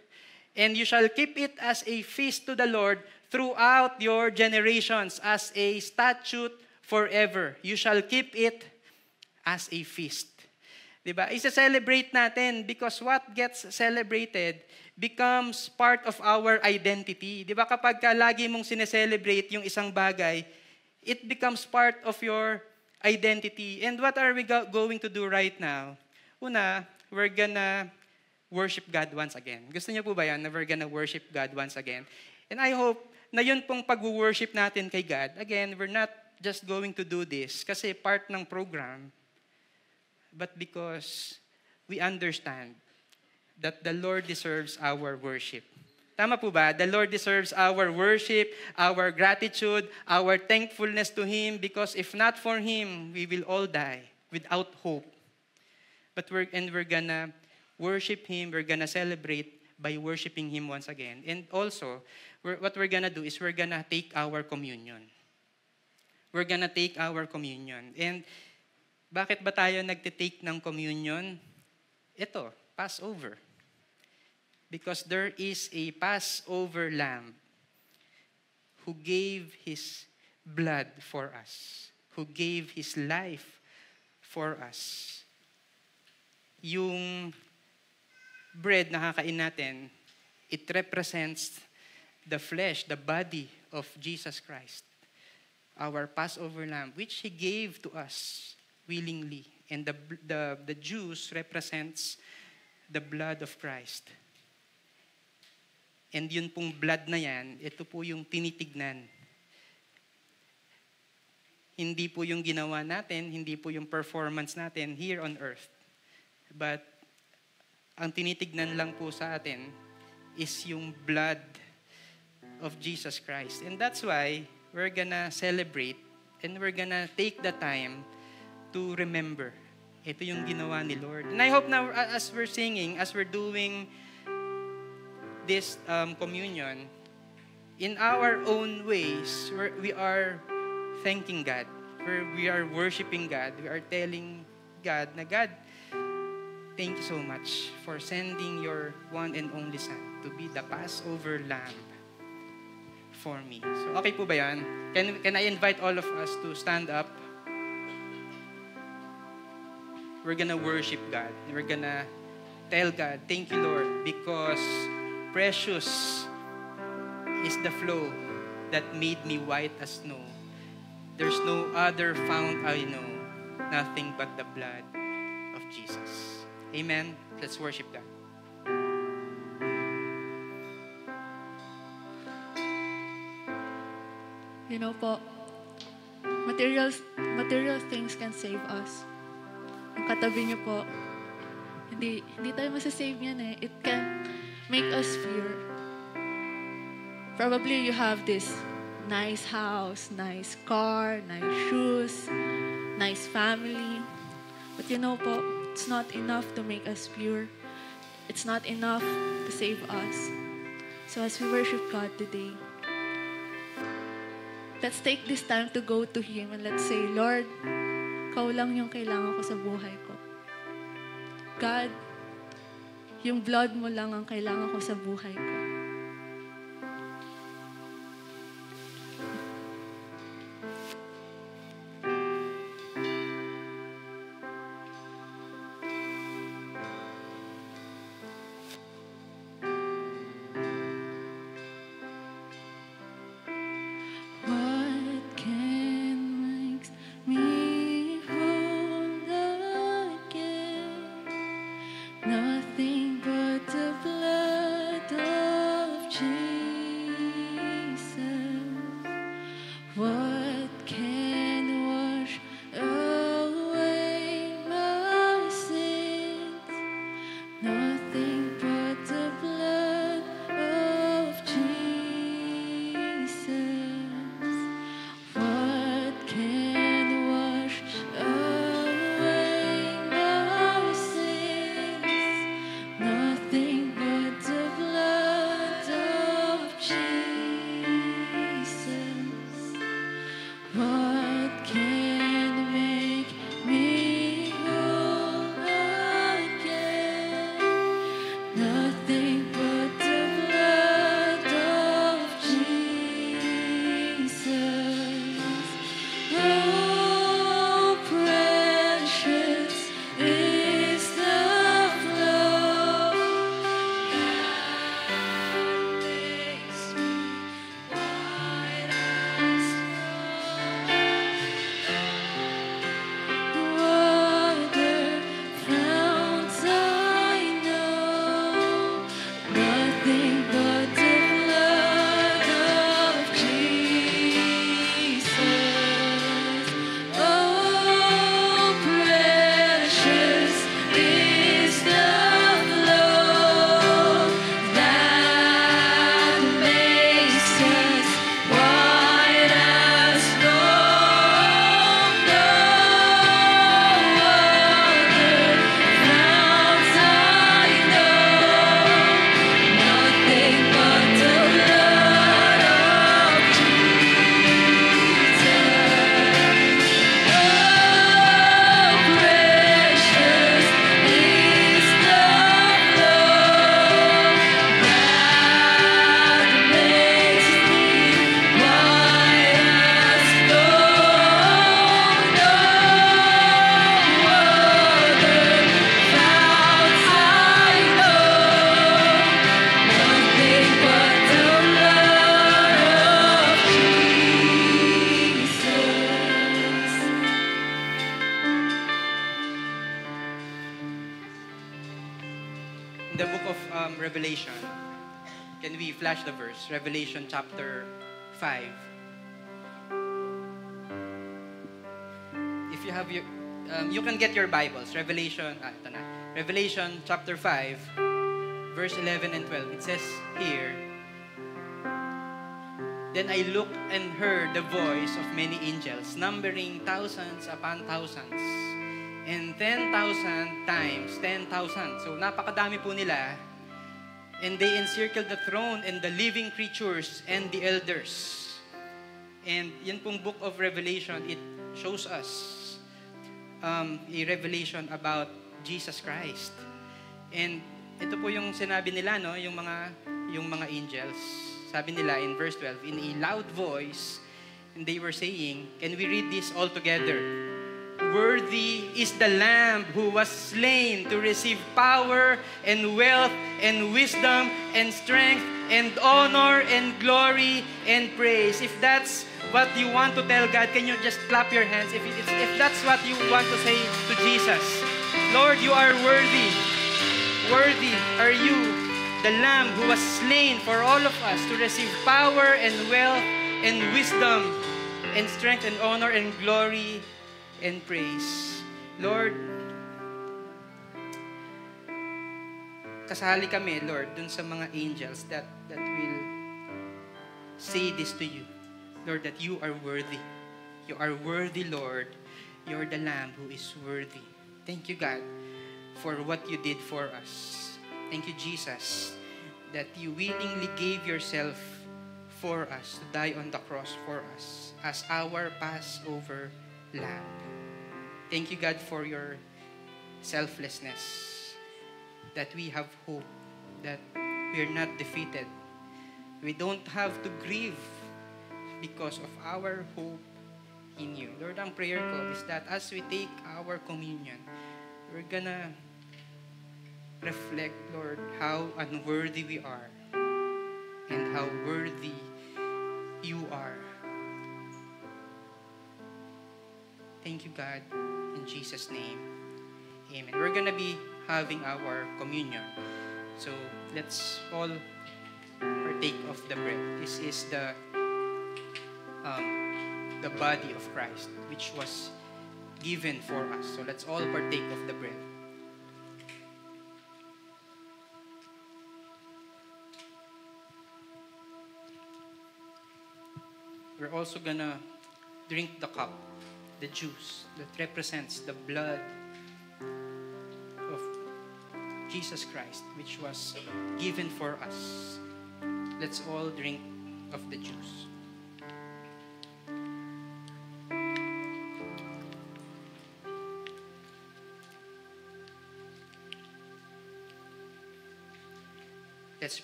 [SPEAKER 1] And you shall keep it as a feast to the Lord throughout your generations as a statute forever. You shall keep it as a feast. Diba? Isa-celebrate natin because what gets celebrated becomes part of our identity. Diba kapag ka lagi mong sineselebrate yung isang bagay, it becomes part of your identity. And what are we go- going to do right now? Una, we're gonna worship God once again. Gusto niyo po ba yan na we're gonna worship God once again? And I hope na yun pong pag-worship natin kay God. Again, we're not just going to do this kasi part ng program, but because we understand that the Lord deserves our worship. Tama po ba? The Lord deserves our worship, our gratitude, our thankfulness to Him because if not for Him, we will all die without hope. But we're, and we're gonna worship Him, we're gonna celebrate by worshiping Him once again. And also, we're, what we're gonna do is we're gonna take our communion. We're gonna take our communion. And bakit ba tayo nagtitake ng communion? Ito, Passover. Because there is a Passover lamb who gave his blood for us, who gave his life for us. Yung bread na kakain natin, it represents the flesh, the body of Jesus Christ, our Passover lamb, which he gave to us willingly. And the, the, the juice represents the blood of Christ. And yun pong blood na yan, ito po yung tinitignan. Hindi po yung ginawa natin, hindi po yung performance natin here on earth. But ang tinitignan lang po sa atin is yung blood of Jesus Christ. And that's why we're gonna celebrate and we're gonna take the time to remember. Ito yung ginawa ni Lord. And I hope now as we're singing, as we're doing this um, communion, in our own ways, we're, we are thanking God. We're, we are worshiping God. We are telling God na, God, thank you so much for sending your one and only Son to be the Passover Lamb for me. So, okay po ba yan? Can, can I invite all of us to stand up? We're gonna worship God. We're gonna tell God, thank you, Lord, because precious is the flow that made me white as snow. There's no other found I know, nothing but the blood of Jesus. Amen. Let's worship God.
[SPEAKER 2] You know po, material, material things can save us. Yung katabi niyo po, hindi, hindi tayo masasave yan eh. It can make us fear. Probably you have this nice house, nice car, nice shoes, nice family. But you know po, it's not enough to make us pure. It's not enough to save us. So as we worship God today, let's take this time to go to Him and let's say, Lord, ikaw lang yung kailangan ko sa buhay ko. God, yung blood mo lang ang kailangan ko sa buhay ko.
[SPEAKER 1] your Bibles, Revelation, ah, ito na. Revelation chapter 5, verse 11 and 12. It says here, Then I looked and heard the voice of many angels, numbering thousands upon thousands, and 10,000 times 10,000. So napakadami po nila. And they encircled the throne and the living creatures and the elders. And yan pong book of Revelation, it shows us um, a revelation about Jesus Christ. And ito po yung sinabi nila, no? Yung mga, yung mga angels. Sabi nila in verse 12, in a loud voice, and they were saying, can we read this all together? Worthy is the Lamb who was slain to receive power and wealth and wisdom and strength and honor and glory and praise. If that's what you want to tell God, can you just clap your hands if, if, if that's what you want to say to Jesus? Lord, you are worthy. Worthy are you, the Lamb who was slain for all of us to receive power and wealth and wisdom and strength and honor and glory and praise. Lord, kasali kami, Lord, dun sa mga angels that, that will say this to you. Lord, that you are worthy. You are worthy, Lord. You're the Lamb who is worthy. Thank you, God, for what you did for us. Thank you, Jesus, that you willingly gave yourself for us to die on the cross for us as our Passover Lamb. Thank you, God, for your selflessness, that we have hope, that we're not defeated. We don't have to grieve because of our hope in you. Lord, ang prayer ko is that as we take our communion, we're gonna reflect, Lord, how unworthy we are and how worthy you are. Thank you, God. In Jesus' name, amen. We're gonna be having our communion. So let's all partake of the bread. This is the um, the body of Christ, which was given for us. So let's all partake of the bread. We're also gonna drink the cup, the juice that represents the blood of Jesus Christ, which was given for us. Let's all drink of the juice.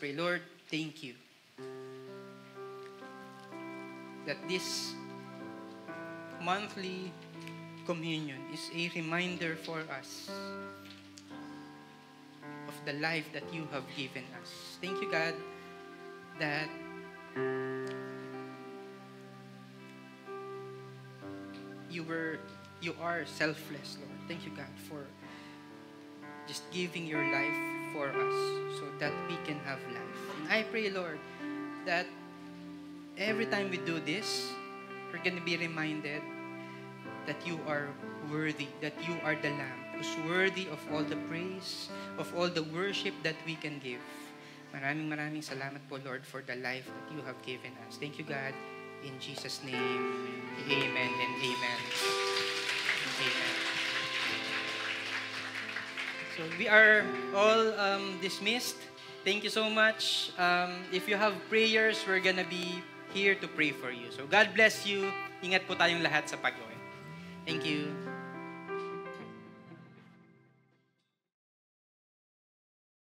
[SPEAKER 1] pray, Lord, thank you that this monthly communion is a reminder for us of the life that you have given us. Thank you, God, that you were you are selfless, Lord. Thank you, God, for just giving your life for us so that we can have life. And I pray, Lord, that every time we do this, we're going to be reminded that you are worthy, that you are the Lamb who's worthy of all the praise, of all the worship that we can give. Maraming maraming salamat po, Lord, for the life that you have given us. Thank you, God. In Jesus' name, amen and amen. We are all um, dismissed. Thank you so much. Um, if you have prayers, we're gonna be here to pray for you. So God bless you. Ingat po tayong lahat sa pag-uwi. Thank you.